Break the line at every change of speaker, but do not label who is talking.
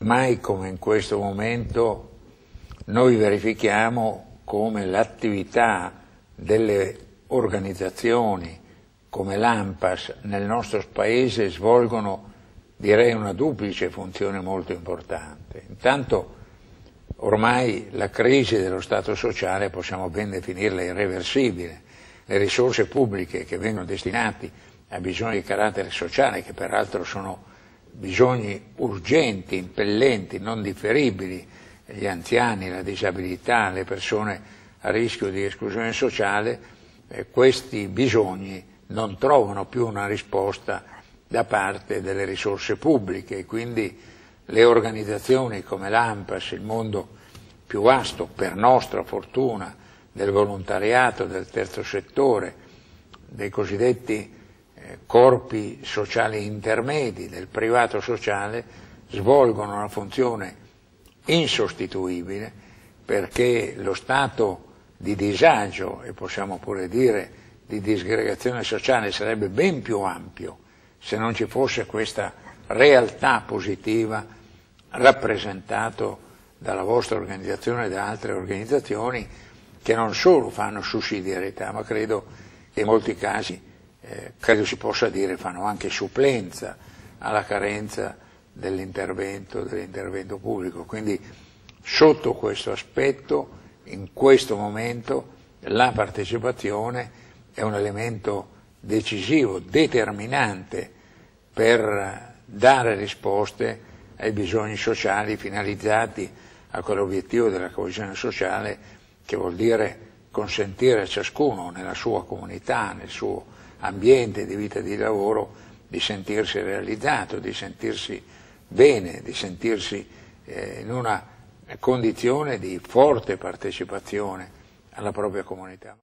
Mai come in questo momento noi verifichiamo come l'attività delle organizzazioni come l'AMPAS nel nostro paese svolgono direi una duplice funzione molto importante. Intanto ormai la crisi dello Stato sociale possiamo ben definirla irreversibile, le risorse pubbliche che vengono destinate a bisogni di carattere sociale che peraltro sono bisogni urgenti, impellenti, non differibili, gli anziani, la disabilità, le persone a rischio di esclusione sociale, eh, questi bisogni non trovano più una risposta da parte delle risorse pubbliche e quindi le organizzazioni come l'AMPAS, il mondo più vasto, per nostra fortuna, del volontariato, del terzo settore, dei cosiddetti corpi sociali intermedi del privato sociale svolgono una funzione insostituibile perché lo stato di disagio e possiamo pure dire di disgregazione sociale sarebbe ben più ampio se non ci fosse questa realtà positiva rappresentato dalla vostra organizzazione e da altre organizzazioni che non solo fanno sussidiarietà ma credo che in molti casi eh, credo si possa dire fanno anche supplenza alla carenza dell'intervento, dell'intervento pubblico. Quindi sotto questo aspetto, in questo momento, la partecipazione è un elemento decisivo, determinante per dare risposte ai bisogni sociali finalizzati a quell'obiettivo della coesione sociale che vuol dire consentire a ciascuno nella sua comunità, nel suo ambiente, di vita di lavoro, di sentirsi realizzato, di sentirsi bene, di sentirsi eh, in una condizione di forte partecipazione alla propria comunità.